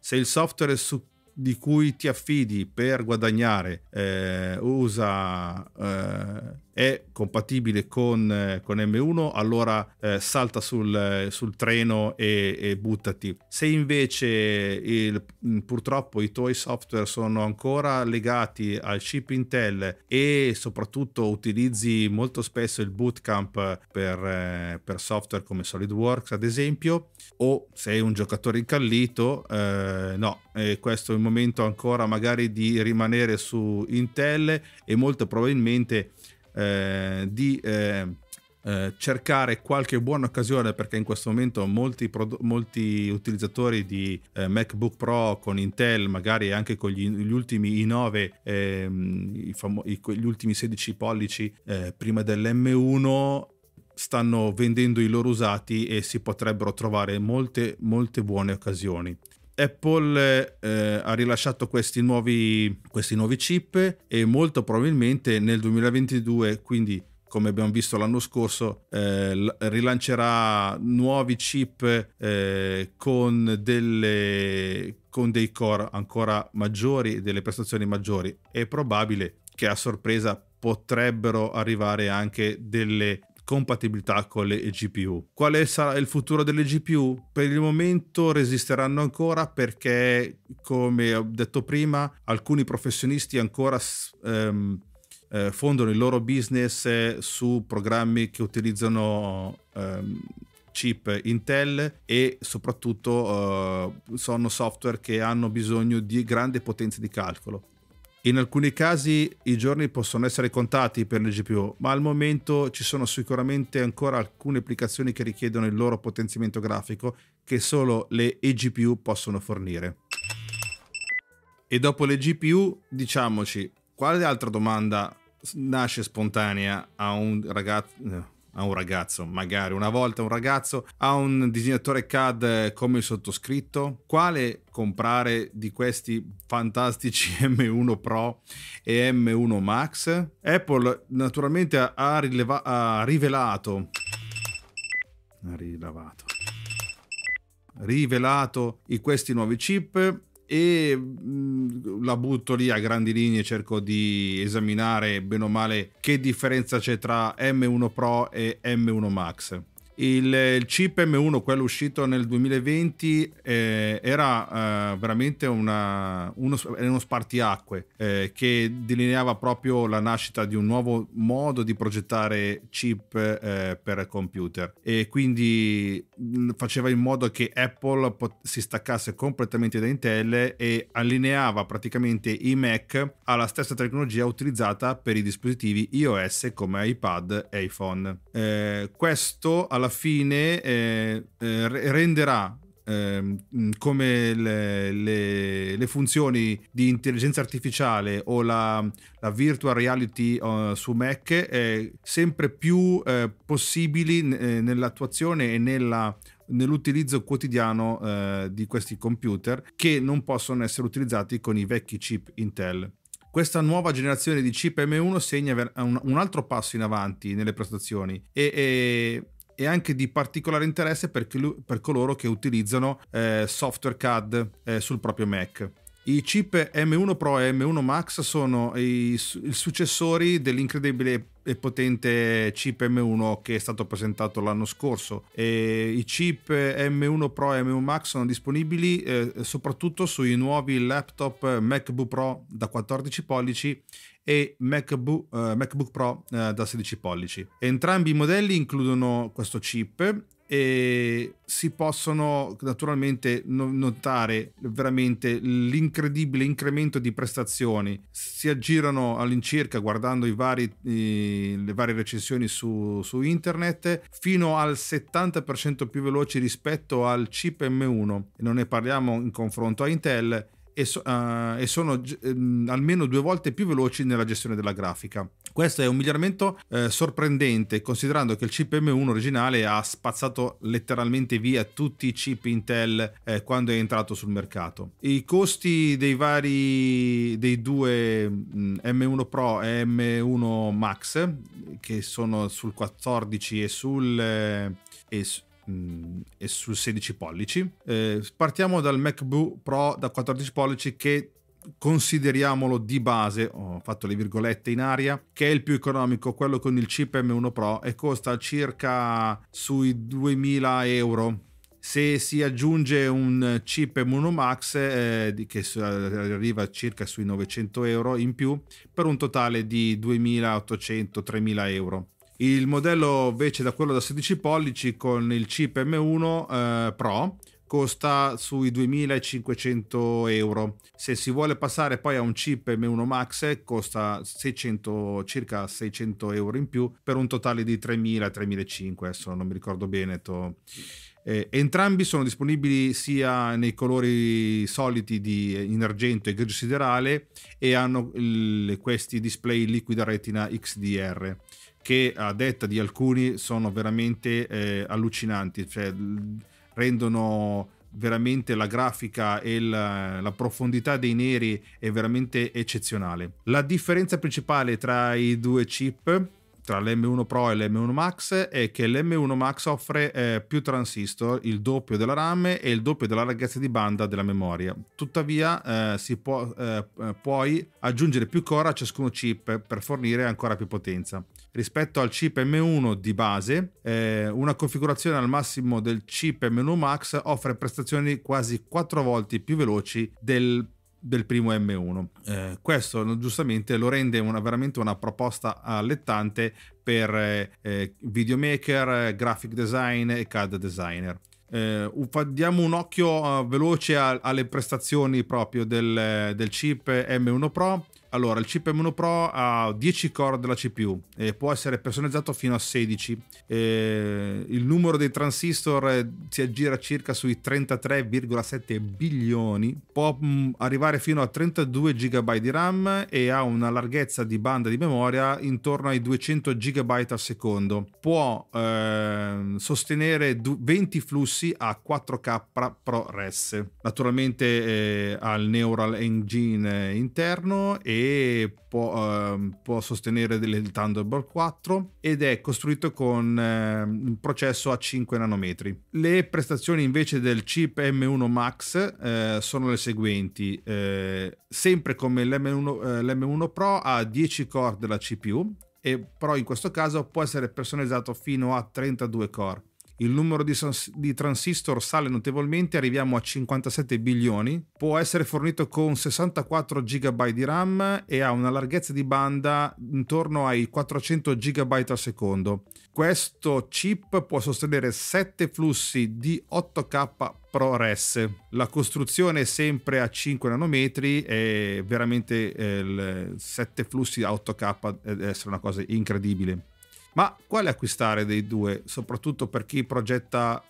Se il software è su di cui ti affidi per guadagnare eh, usa eh, è compatibile con, eh, con M1, allora eh, salta sul, eh, sul treno e, e, buttati. Se invece il, mm, purtroppo i tuoi software sono ancora legati al chip Intel e soprattutto utilizzi molto spesso il bootcamp per, eh, per software come SolidWorks ad esempio, o sei un giocatore incallito, eh, no, questo è il momento ancora magari di rimanere su Intel e molto probabilmente eh, di eh, eh, cercare qualche buona occasione perché in questo momento molti, prod- molti utilizzatori di eh, MacBook Pro con Intel, magari anche con gli, gli ultimi i9, ehm, i famo- i, gli ultimi 16 pollici eh, prima dell'M1, stanno vendendo i loro usati e si potrebbero trovare molte, molte buone occasioni. Apple eh, ha rilasciato questi nuovi, questi nuovi chip e molto probabilmente nel 2022, quindi come abbiamo visto l'anno scorso, eh, rilancerà nuovi chip eh, con, delle, con dei core ancora maggiori, delle prestazioni maggiori. È probabile che a sorpresa potrebbero arrivare anche delle compatibilità con le GPU. Quale sarà il futuro delle GPU? Per il momento resisteranno ancora perché, come ho detto prima, alcuni professionisti ancora ehm, eh, fondano il loro business eh, su programmi che utilizzano ehm, chip Intel e soprattutto eh, sono software che hanno bisogno di grande potenza di calcolo in alcuni casi i giorni possono essere contati per le GPU, ma al momento ci sono sicuramente ancora alcune applicazioni che richiedono il loro potenziamento grafico che solo le eGPU possono fornire. E dopo le GPU, diciamoci, quale altra domanda nasce spontanea a un ragazzo a un ragazzo, magari una volta un ragazzo, a un disegnatore CAD come il sottoscritto, quale comprare di questi fantastici M1 Pro e M1 Max? Apple naturalmente ha, rileva- ha rivelato... Ha rivelato rivelato questi nuovi chip e mm, la butto lì a grandi linee, cerco di esaminare bene o male che differenza c'è tra M1 Pro e M1 Max. Il, il, chip M1, quello uscito nel 2020, eh, era eh, veramente una, uno, uno, spartiacque eh, che delineava proprio la nascita di un nuovo modo di progettare chip eh, per computer e quindi mm, faceva in modo che Apple pot- si staccasse completamente da Intel e allineava praticamente i Mac alla stessa tecnologia utilizzata per i dispositivi iOS come iPad e iPhone. Eh, questo alla alla fine eh, eh renderà ehm, mm, come le, le, le, funzioni di intelligenza artificiale o la, la virtual reality uh, su Mac eh, sempre più eh, possibili n- eh, nell'attuazione e nella, nell'utilizzo quotidiano eh, di questi computer che non possono essere utilizzati con i vecchi chip Intel. Questa nuova generazione di chip M1 segna un, un altro passo in avanti nelle prestazioni e, e e anche di particolare interesse per, chi, per coloro che utilizzano eh, software CAD eh, sul proprio Mac. I chip M1 Pro e M1 Max sono i, i successori dell'incredibile e potente chip M1 che è stato presentato l'anno scorso. E I chip M1 Pro e M1 Max sono disponibili eh, soprattutto sui nuovi laptop MacBook Pro da 14 pollici e MacBook, eh, MacBook Pro eh, da 16 pollici. Entrambi i modelli includono questo chip e si possono naturalmente notare veramente l'incredibile incremento di prestazioni. Si aggirano all'incirca, guardando vari, i, le varie recensioni su, su, internet, fino al 70% più veloci rispetto al chip M1. E non ne parliamo in confronto a Intel e, so, uh, e sono um, almeno due volte più veloci nella gestione della grafica. Questo è un miglioramento uh, sorprendente considerando che il chip M1 originale ha spazzato letteralmente via tutti i chip Intel eh, quando è entrato sul mercato. I costi dei vari dei due um, mm, M1 Pro e M1 Max che sono sul 14 e sul eh, e, mh, mm, e sul 16 pollici. Eh, partiamo dal MacBook Pro da 14 pollici che consideriamolo di base, ho fatto le virgolette in aria, che è il più economico, quello con il chip M1 Pro e costa circa sui 2000 euro. Se si aggiunge un chip M1 Max eh, che arriva circa sui 900 euro in più per un totale di 2800-3000 euro il modello invece da quello da 16 pollici con il chip M1 eh, Pro costa sui 2500 euro. Se si vuole passare poi a un chip M1 Max costa 600, circa 600 euro in più per un totale di 3000-3500, adesso non mi ricordo bene. To. Eh, entrambi sono disponibili sia nei colori soliti di, in argento e grigio siderale e hanno il, questi display liquida retina XDR che a detta di alcuni sono veramente eh, allucinanti, cioè rendono veramente la grafica e la, la, profondità dei neri è veramente eccezionale. La differenza principale tra i due chip tra l'M1 Pro e l'M1 Max è che l'M1 Max offre eh, più transistor, il doppio della RAM e il doppio della larghezza di banda della memoria. Tuttavia eh, si può eh, puoi aggiungere più core a ciascuno chip per fornire ancora più potenza rispetto al chip M1 di base, eh, una configurazione al massimo del chip M1 Max offre prestazioni quasi 4 volte più veloci del del primo M1. Eh, questo giustamente lo rende una, veramente una proposta allettante per eh, eh videomaker, graphic design e CAD designer. Eh, diamo un occhio uh, veloce a, alle prestazioni proprio del, del, chip M1 Pro allora, il chip M1 Pro ha 10 core della CPU e può essere personalizzato fino a 16. E il numero dei transistor eh, si aggira circa sui 33,7 bilioni, può mm, arrivare fino a 32 GB di RAM e ha una larghezza di banda di memoria intorno ai 200 GB al secondo. Può eh, sostenere 20 flussi a 4K ProRes. Naturalmente eh, ha il Neural Engine eh, interno e può, eh, può sostenere delle Thunderbolt 4 ed è costruito con eh, un processo a 5 nanometri. Le prestazioni invece del chip M1 Max eh, sono le seguenti. Eh, sempre come l'M1, eh, l'M1 Pro ha 10 core della CPU, e però in questo caso può essere personalizzato fino a 32 core il numero di, di, transistor sale notevolmente, arriviamo a 57 bilioni, può essere fornito con 64 GB di RAM e ha una larghezza di banda intorno ai 400 GB al secondo. Questo chip può sostenere 7 flussi di 8K ProRes. La costruzione è sempre a 5 nanometri e veramente eh, 7 flussi a 8K eh, deve essere una cosa incredibile. Ma quale acquistare dei due, soprattutto per chi progetta,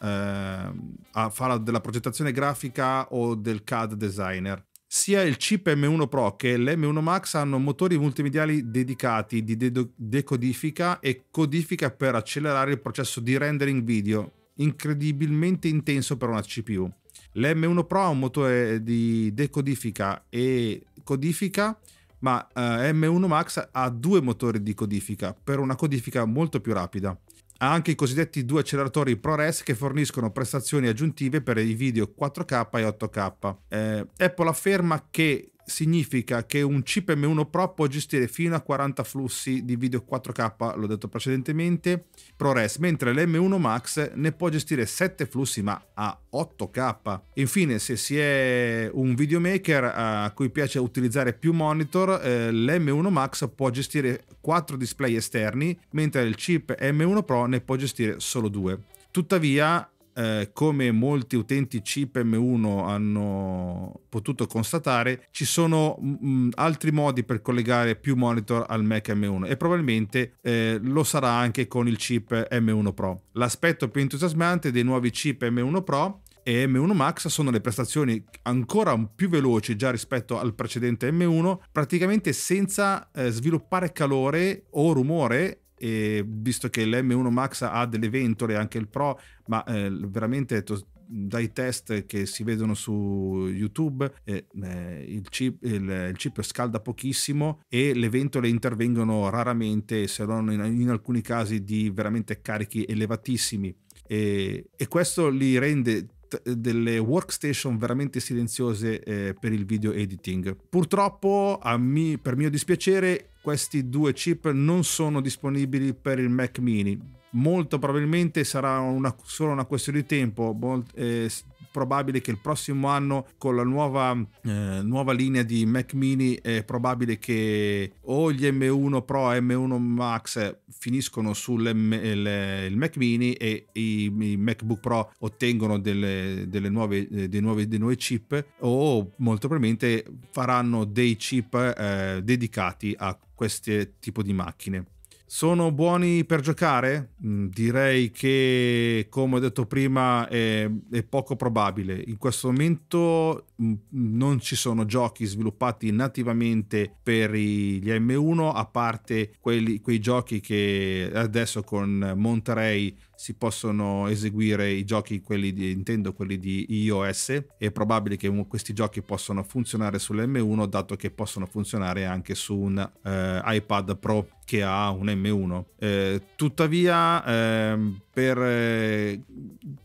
eh, fa della progettazione grafica o del CAD designer? Sia il chip M1 Pro che l'M1 Max hanno motori multimediali dedicati di de- decodifica e codifica per accelerare il processo di rendering video, incredibilmente intenso per una CPU. L'M1 Pro ha un motore di decodifica e codifica ma eh, M1 Max ha due motori di codifica per una codifica molto più rapida. Ha anche i cosiddetti due acceleratori ProRes che forniscono prestazioni aggiuntive per i video 4K e 8K. Eh, Apple afferma che significa che un chip M1 Pro può gestire fino a 40 flussi di video 4K, l'ho detto precedentemente, ProRes, mentre l'M1 Max ne può gestire 7 flussi ma a 8K. Infine, se si è un videomaker eh, a cui piace utilizzare più monitor, eh, l'M1 Max può gestire 4 display esterni, mentre il chip M1 Pro ne può gestire solo 2. Tuttavia, eh, come molti utenti chip M1 hanno potuto constatare, ci sono mh, mm, mm, altri modi per collegare più monitor al Mac M1 e probabilmente eh, lo sarà anche con il chip M1 Pro. L'aspetto più entusiasmante dei nuovi chip M1 Pro e M1 Max sono le prestazioni ancora più veloci già rispetto al precedente M1, praticamente senza eh, sviluppare calore o rumore e visto che l'M1 Max ha delle ventole, anche il Pro, ma eh, veramente to- dai test che si vedono su YouTube, eh, eh, il, chip, il, il, chip, scalda pochissimo e le ventole intervengono raramente, se non in, in alcuni casi di veramente carichi elevatissimi. E, e questo li rende delle workstation veramente silenziose eh, per il video editing. Purtroppo, mi, per mio dispiacere, questi due chip non sono disponibili per il Mac mini. Molto probabilmente sarà una, solo una questione di tempo. Molt, eh, probabile che il prossimo anno con la nuova, eh, nuova linea di Mac mini è probabile che o gli M1 Pro e M1 Max finiscono sul Mac mini e i, i MacBook Pro ottengono delle, delle nuove, eh, dei, nuovi, dei, nuovi, chip o molto probabilmente faranno dei chip eh, dedicati a questo tipo di macchine. Sono buoni per giocare? Mm, direi che, come ho detto prima, è, è poco probabile. In questo momento Mm, non ci sono giochi sviluppati nativamente per gli M1 a parte quelli, quei giochi che adesso con Monterey si possono eseguire i giochi quelli di Nintendo quelli di iOS è probabile che questi giochi possano funzionare sull'M1 dato che possono funzionare anche su un eh, iPad Pro che ha un M1 eh, tuttavia ehm, per, eh,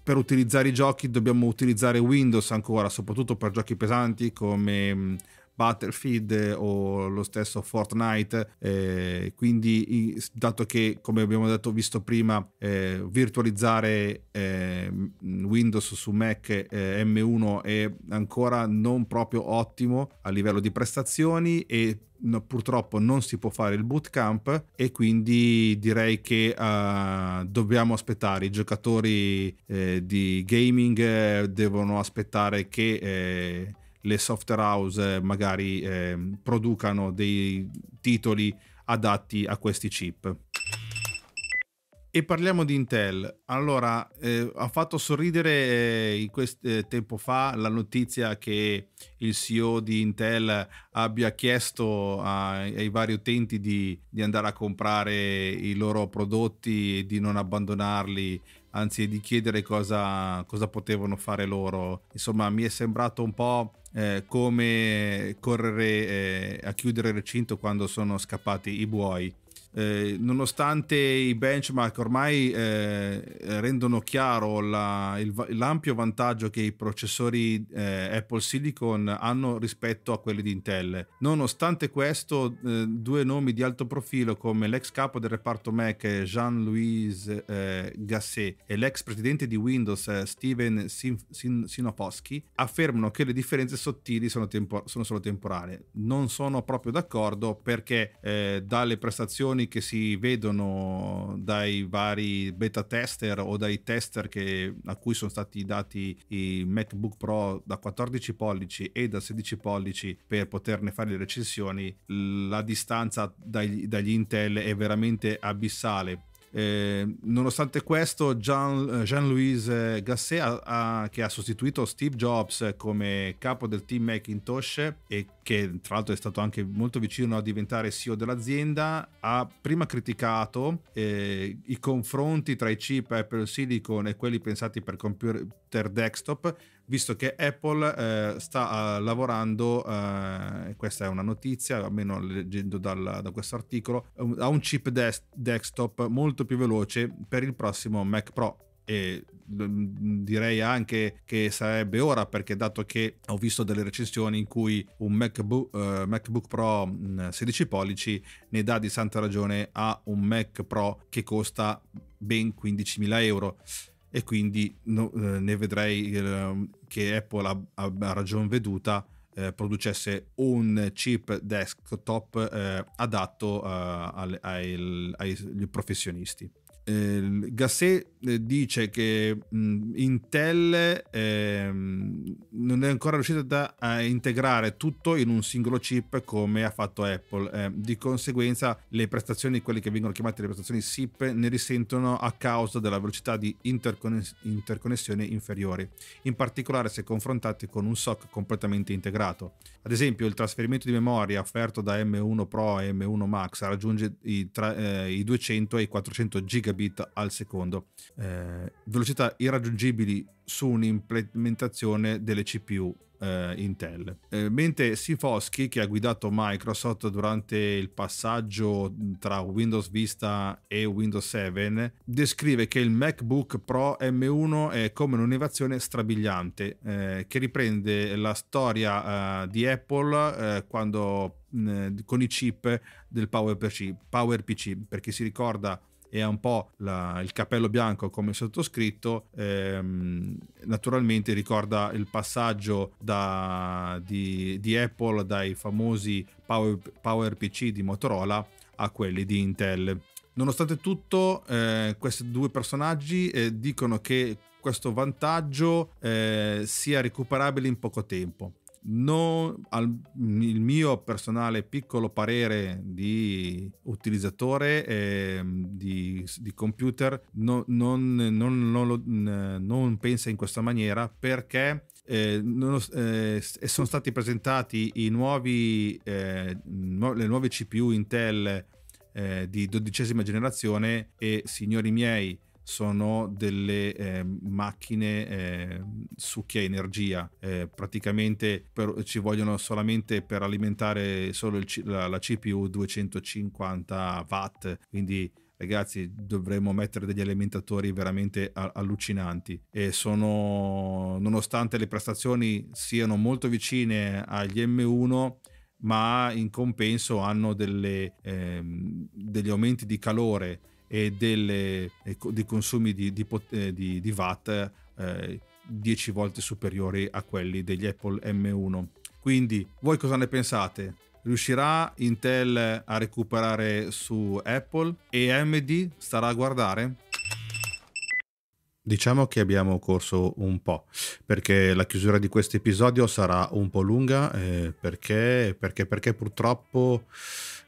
per utilizzare i giochi dobbiamo utilizzare Windows ancora soprattutto per giochi giochi pesanti come Battlefield o lo stesso Fortnite, eh, quindi dato che come abbiamo detto, visto prima eh, virtualizzare eh, Windows su Mac eh, M1 è ancora non proprio ottimo a livello di prestazioni e No, purtroppo non si può fare il bootcamp e quindi direi che uh, dobbiamo aspettare i giocatori eh, di gaming eh, devono aspettare che eh, le software house eh, magari eh, producano dei titoli adatti a questi chip. E parliamo di Intel. Allora, eh, ha fatto sorridere eh, quest- eh, tempo fa la notizia che il CEO di Intel abbia chiesto a, ai vari utenti di, di, andare a comprare i loro prodotti e di non abbandonarli anzi di chiedere cosa, cosa potevano fare loro. Insomma, mi è sembrato un po' eh, come correre eh, a chiudere il recinto quando sono scappati i buoi. Eh, nonostante i benchmark ormai eh, rendono chiaro la, il, l'ampio vantaggio che i processori eh, Apple Silicon hanno rispetto a quelli di Intel. Nonostante questo, eh, due nomi di alto profilo come l'ex capo del reparto Mac Jean-Louis eh, Gasset e l'ex presidente di Windows Steven Sin- Sin- Sinopowski affermano che le differenze sottili sono, tempo- sono solo temporanee. Non sono proprio d'accordo perché dalle prestazioni reazioni che si vedono dai vari beta tester o dai tester che, a cui sono stati dati i MacBook Pro da 14 pollici e da 16 pollici per poterne fare le recensioni, la distanza dagli, dagli Intel è veramente abissale eh, nonostante questo, Jean, eh, Jean-Louis Gasset, ha, ha, che ha sostituito Steve Jobs come capo del team Macintosh e che tra l'altro è stato anche molto vicino a diventare CEO dell'azienda, ha prima criticato eh, i confronti tra i chip Apple Silicon e quelli pensati per computer desktop visto che Apple eh, sta uh, lavorando, uh, questa è una notizia, almeno leggendo dal, da questo articolo, a un chip des- desktop molto più veloce per il prossimo Mac Pro e mm, direi anche che sarebbe ora perché dato che ho visto delle recensioni in cui un MacBook, uh, eh, MacBook, Pro 16 mm, pollici ne dà di santa ragione a un Mac Pro che costa ben 15.000 euro e quindi no, eh, ne vedrei ehm, che Apple a, a, ragion veduta eh, producesse un chip desktop eh, adatto eh, alle, ai, ai, ai professionisti. Ehm, eh, Gasset dice che mh, Intel eh, non è ancora riuscita a integrare tutto in un singolo chip come ha fatto Apple. Eh, di conseguenza le prestazioni, quelle che vengono chiamate le prestazioni SIP, ne risentono a causa della velocità di interconness- interconnessione inferiori, in particolare se confrontati con un SOC completamente integrato. Ad esempio il trasferimento di memoria offerto da M1 Pro e M1 Max raggiunge i, tra- eh, i 200 e i 400 GB gigabit al secondo, eh, velocità irraggiungibili su un'implementazione delle CPU eh, Intel. Eh, mentre Sifoschi, che ha guidato Microsoft durante il passaggio tra Windows Vista e Windows 7, descrive che il MacBook Pro M1 è come un'innovazione strabiliante eh, che riprende la storia eh, di Apple eh, quando con i chip del PowerPC, PowerPC per chi si ricorda e ha un po' la, il capello bianco come sottoscritto, ehm, naturalmente ricorda il passaggio da, di, di, Apple dai famosi Power, Power PC di Motorola a quelli di Intel. Nonostante tutto, eh, questi due personaggi eh, dicono che questo vantaggio eh, sia recuperabile in poco tempo non, al, il mio personale piccolo parere di utilizzatore eh, di, di, computer no, non, non, lo, non, pensa in questa maniera perché eh, non, eh, sono stati presentati nuovi, eh, nu- le nuove CPU Intel eh, di dodicesima generazione e signori miei sono delle eh, macchine eh, succhia energia, eh, praticamente per, ci vogliono solamente per alimentare solo il, la, la CPU 250 watt, quindi ragazzi dovremmo mettere degli alimentatori veramente allucinanti e sono nonostante le prestazioni siano molto vicine agli M1 ma in compenso hanno delle, ehm, degli aumenti di calore e delle, dei consumi di, di, eh, di, di Watt 10 eh, volte superiori a quelli degli Apple M1. Quindi voi cosa ne pensate? Riuscirà Intel a recuperare su Apple e AMD starà a guardare? Diciamo che abbiamo corso un po', perché la chiusura di questo episodio sarà un po' lunga, eh, perché, perché, perché purtroppo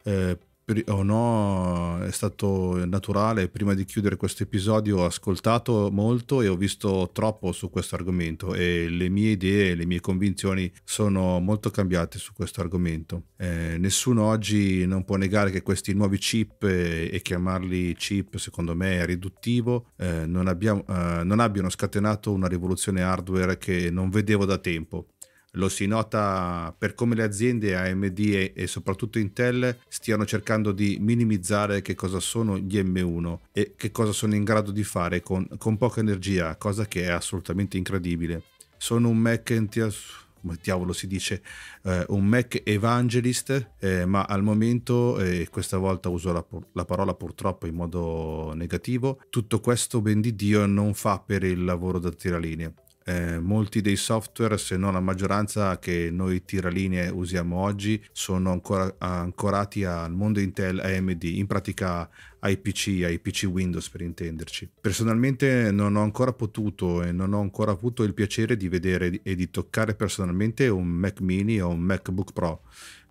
eh, o oh no, è stato naturale. Prima di chiudere questo episodio ho ascoltato molto e ho visto troppo su questo argomento e le mie idee, le mie convinzioni sono molto cambiate su questo argomento. Eh, nessuno oggi non può negare che questi nuovi chip eh, e chiamarli chip secondo me è riduttivo, eh, non, abbiamo, eh, non abbiano scatenato una rivoluzione hardware che non vedevo da tempo lo si nota per come le aziende AMD e, e, soprattutto Intel stiano cercando di minimizzare che cosa sono gli M1 e che cosa sono in grado di fare con, con poca energia, cosa che è assolutamente incredibile. Sono un Mac entusiasta come diavolo si dice, eh, un Mac Evangelist, eh, ma al momento, e eh, questa volta uso la, la, parola purtroppo in modo negativo, tutto questo, ben di Dio, non fa per il lavoro da tiralinea eh, molti dei software, se non la maggioranza che noi tiraline usiamo oggi, sono ancora ancorati al mondo Intel AMD, in pratica ai PC, ai PC Windows per intenderci. Personalmente non ho ancora potuto e non ho ancora avuto il piacere di vedere e di toccare personalmente un Mac mini o un MacBook Pro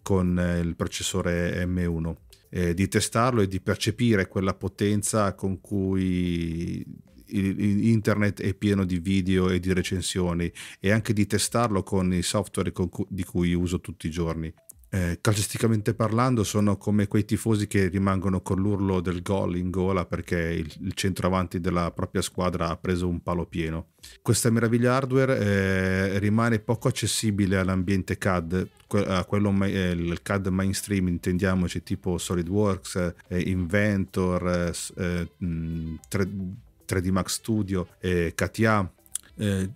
con eh, il processore M1. Eh, di testarlo e di percepire quella potenza con cui internet è pieno di video e di recensioni e anche di testarlo con i software con cu- di cui uso tutti i giorni. Eh, calcisticamente parlando sono come quei tifosi che rimangono con l'urlo del gol in gola perché il, il centroavanti della propria squadra ha preso un palo pieno. Questa meraviglia hardware eh, rimane poco accessibile all'ambiente CAD, a quello eh, il CAD mainstream intendiamoci tipo SolidWorks, eh, Inventor, eh, eh, mh, 3D 3D Max Studio, eh, KTA, eh,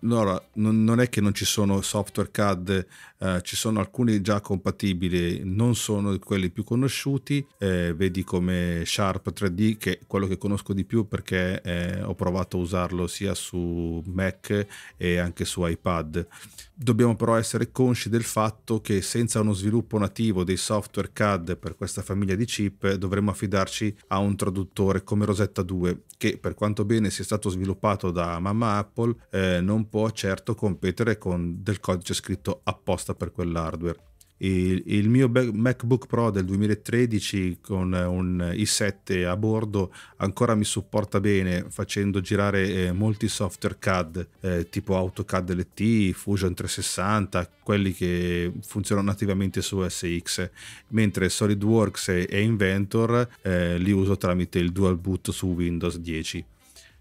allora, non, non, è che non ci sono software CAD, eh, ci sono alcuni già compatibili, non sono quelli più conosciuti, eh, vedi come Sharp 3D che è quello che conosco di più perché eh, ho provato a usarlo sia su Mac e anche su iPad. Dobbiamo però essere consci del fatto che senza uno sviluppo nativo dei software CAD per questa famiglia di chip dovremmo affidarci a un traduttore come Rosetta 2 che per quanto bene sia stato sviluppato da mamma Apple eh, non può certo competere con del codice scritto apposta per quell'hardware. Il, il mio MacBook Pro del 2013 con eh, un i7 a bordo ancora mi supporta bene facendo girare eh, molti software CAD eh, tipo AutoCAD LT, Fusion 360, quelli che funzionano nativamente su SX, mentre SolidWorks e Inventor eh, li uso tramite il dual boot su Windows 10.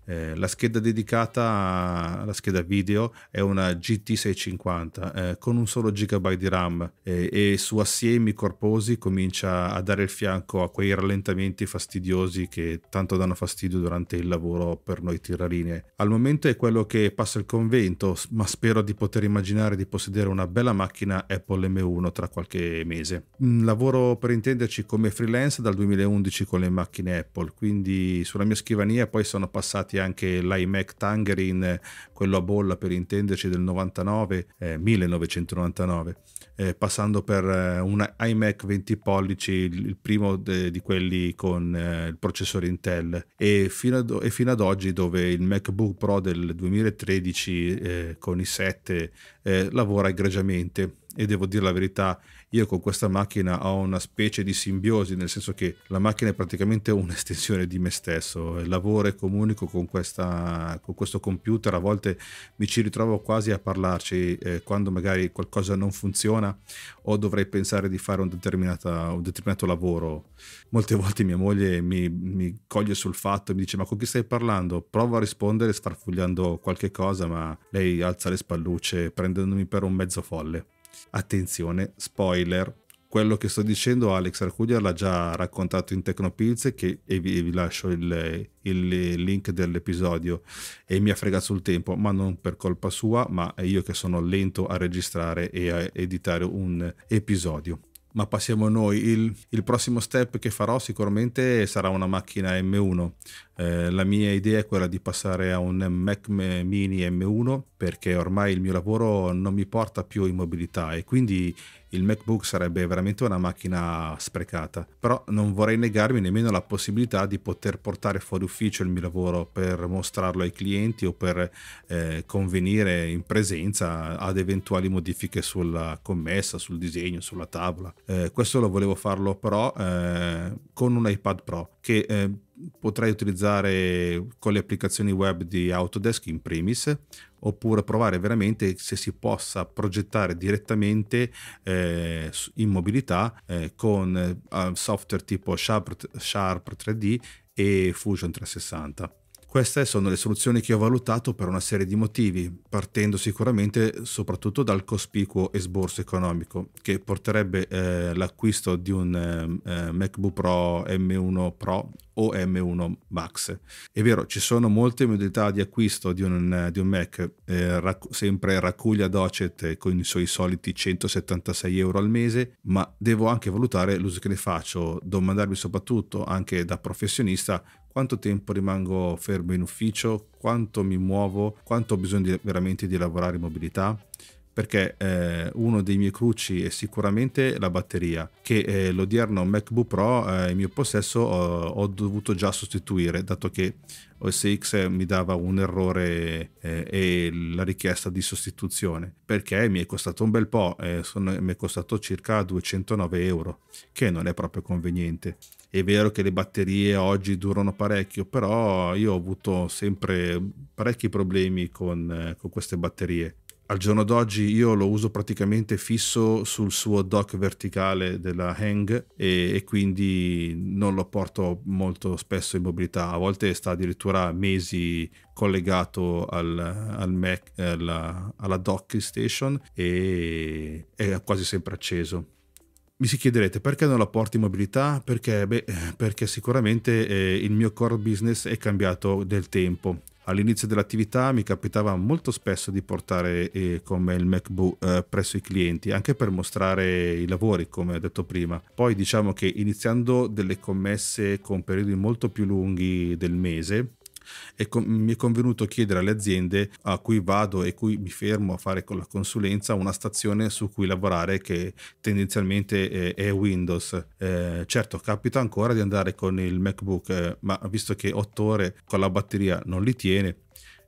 Eh, la scheda dedicata alla scheda video è una GT650 eh, con un solo gigabyte di RAM eh, e su assiemi corposi comincia a dare il fianco a quei rallentamenti fastidiosi che tanto danno fastidio durante il lavoro per noi tiraline. Al momento è quello che passa il convento, ma spero di poter immaginare di possedere una bella macchina Apple M1 tra qualche mese. Mm, lavoro per intenderci come freelance dal 2011 con le macchine Apple, quindi sulla mia scrivania poi sono passati anche l'iMac Tangerine, quello a bolla per intenderci del 99, eh, 1999, eh, passando per eh, un iMac 20 pollici, il primo de, di quelli con eh, il processore Intel, e fino, ad, e fino, ad, oggi dove il MacBook Pro del 2013 eh, con i 7 eh, lavora egregiamente e devo dire la verità io con questa macchina ho una specie di simbiosi, nel senso che la macchina è praticamente un'estensione di me stesso, lavoro e comunico con, questa, con questo computer, a volte mi ci ritrovo quasi a parlarci eh, quando magari qualcosa non funziona o dovrei pensare di fare un, un determinato lavoro. Molte volte mia moglie mi, mi coglie sul fatto e mi dice ma con chi stai parlando? Provo a rispondere sfarfugliando qualche cosa, ma lei alza le spallucce prendendomi per un mezzo folle. Attenzione, spoiler. Quello che sto dicendo Alex Arcuglia l'ha già raccontato in Tecnopilz e vi, vi lascio il, il, link dell'episodio e mi ha fregato sul tempo, ma non per colpa sua, ma io che sono lento a registrare e a editare un episodio ma passiamo a noi. Il, il, prossimo step che farò sicuramente sarà una macchina M1. Eh, la mia idea è quella di passare a un Mac Mini M1 perché ormai il mio lavoro non mi porta più in mobilità e quindi il MacBook sarebbe veramente una macchina sprecata. Però non vorrei negarmi nemmeno la possibilità di poter portare fuori ufficio il mio lavoro per mostrarlo ai clienti o per eh, convenire in presenza ad eventuali modifiche sulla commessa, sul disegno, sulla tavola. Eh, questo lo volevo farlo però eh, con un iPad Pro che eh, potrei utilizzare con le applicazioni web di Autodesk in primis oppure provare veramente se si possa progettare direttamente eh, in mobilità eh, con eh, software tipo Sharp, Sharp 3D e Fusion 360. Queste sono le soluzioni che ho valutato per una serie di motivi, partendo sicuramente soprattutto dal cospicuo esborso economico che porterebbe eh, l'acquisto di un eh, eh MacBook Pro M1 Pro o M1 Max. È vero, ci sono molte modalità di acquisto di un, di un Mac, eh, rac- sempre raccuglia docet con i suoi soliti 176 euro al mese, ma devo anche valutare l'uso che ne faccio, domandarmi soprattutto anche da professionista quanto tempo rimango fermo in ufficio, quanto mi muovo, quanto ho bisogno di, veramente di lavorare in mobilità perché eh, uno dei miei cruci è sicuramente la batteria che eh, l'odierno MacBook Pro eh, in mio possesso ho, ho, dovuto già sostituire dato che OS X mi dava un errore eh, e la richiesta di sostituzione perché mi è costato un bel po' eh, sono, mi è costato circa 209 euro che non è proprio conveniente è vero che le batterie oggi durano parecchio, però io ho avuto sempre parecchi problemi con, eh, con queste batterie. Al giorno d'oggi io lo uso praticamente fisso sul suo dock verticale della Hang e, e quindi non lo porto molto spesso in mobilità, a volte sta addirittura mesi collegato al, al Mac, alla, alla dock station e è quasi sempre acceso. Mi si chiederete perché non la porti in mobilità? Perché, beh, perché sicuramente eh, il mio core business è cambiato nel tempo. All'inizio dell'attività mi capitava molto spesso di portare eh, con me il MacBook eh, presso i clienti, anche per mostrare i lavori, come ho detto prima. Poi diciamo che iniziando delle commesse con periodi molto più lunghi del mese, e con, mi è convenuto chiedere alle aziende a cui vado e cui mi fermo a fare con la consulenza una stazione su cui lavorare che tendenzialmente è, eh, è Windows. Eh, certo, capita ancora di andare con il MacBook, eh, ma visto che 8 ore con la batteria non li tiene,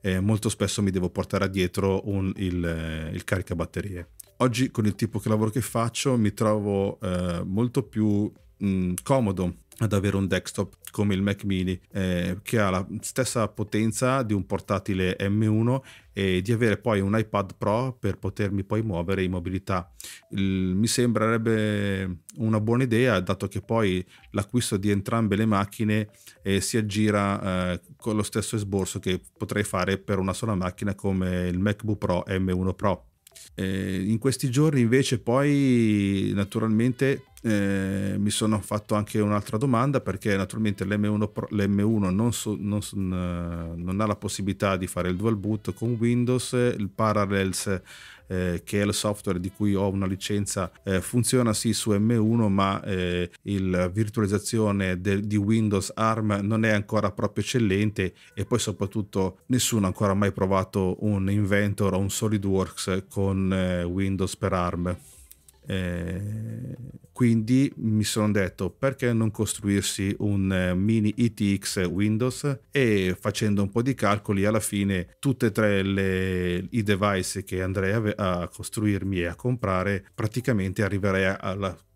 eh, molto spesso mi devo portare dietro un, il, eh, il caricabatterie. Oggi con il tipo di lavoro che faccio mi trovo eh, molto più mh, mm, comodo ad avere un desktop come il Mac mini eh, che ha la stessa potenza di un portatile M1 e di avere poi un iPad Pro per potermi poi muovere in mobilità. Il, mi sembrerebbe una buona idea dato che poi l'acquisto di entrambe le macchine eh, si aggira eh, con lo stesso esborso che potrei fare per una sola macchina come il MacBook Pro M1 Pro. Eh, in questi giorni invece poi naturalmente eh, mi sono fatto anche un'altra domanda perché naturalmente l'M1, Pro, l'M1 non, so, non, so, non, ha la possibilità di fare il dual boot con Windows, il Parallels eh, che è il software di cui ho una licenza, eh, funziona sì su M1, ma eh, la virtualizzazione de- di Windows ARM non è ancora proprio eccellente e poi soprattutto nessuno ha ancora mai provato un Inventor o un SolidWorks con eh, Windows per ARM. Eh, quindi mi sono detto perché non costruirsi un eh, mini ETX Windows e facendo un po' di calcoli alla fine tutti e tre le, i device che andrei a, a costruirmi e a comprare praticamente arriverei alla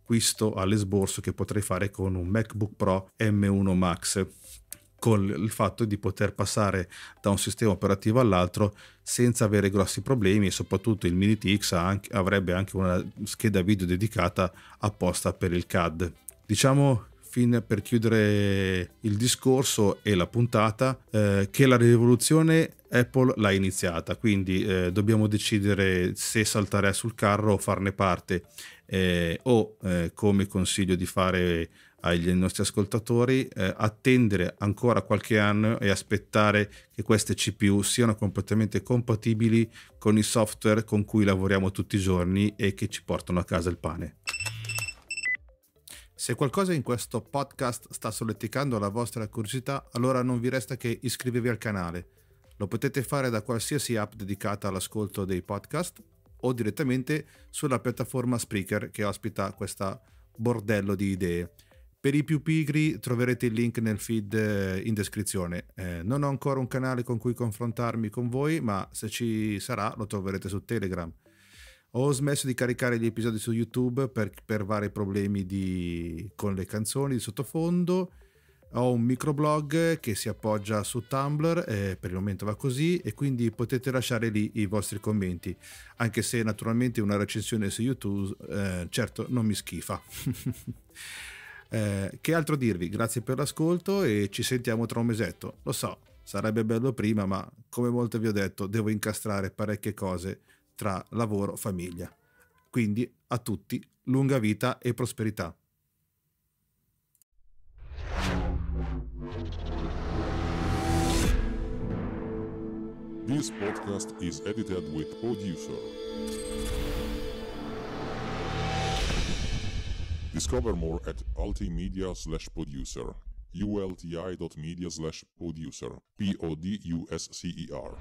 all'acquisto all'esborso che potrei fare con un MacBook Pro M1 Max con il fatto di poter passare da un sistema operativo all'altro senza avere grossi problemi e soprattutto il Mini TX anche, avrebbe anche una scheda video dedicata apposta per il CAD. Diciamo fin per chiudere il discorso e la puntata eh, che la rivoluzione Apple l'ha iniziata, quindi eh, dobbiamo decidere se saltare sul carro o farne parte eh, o eh, come consiglio di fare ai nostri ascoltatori eh, attendere ancora qualche anno e aspettare che queste CPU siano completamente compatibili con i software con cui lavoriamo tutti i giorni e che ci portano a casa il pane. Se qualcosa in questo podcast sta solleticando la vostra curiosità, allora non vi resta che iscrivervi al canale. Lo potete fare da qualsiasi app dedicata all'ascolto dei podcast o direttamente sulla piattaforma Spreaker che ospita questo bordello di idee. Per i più pigri troverete il link nel feed eh, in descrizione. Eh, non ho ancora un canale con cui confrontarmi con voi, ma se ci sarà lo troverete su Telegram. Ho smesso di caricare gli episodi su YouTube per, per vari problemi di, con le canzoni di sottofondo. Ho un microblog che si appoggia su Tumblr, eh, per il momento va così, e quindi potete lasciare lì i vostri commenti, anche se naturalmente una recensione su YouTube, eh, certo, non mi schifa. Eh, che altro dirvi? Grazie per l'ascolto e ci sentiamo tra un mesetto. Lo so, sarebbe bello prima, ma come molte vi ho detto, devo incastrare parecchie cose tra lavoro e famiglia. Quindi a tutti lunga vita e prosperità. This podcast is edited with producer. Discover more at ultimedia slash producer. ulti.media slash producer. P-O-D-U-S-C-E-R.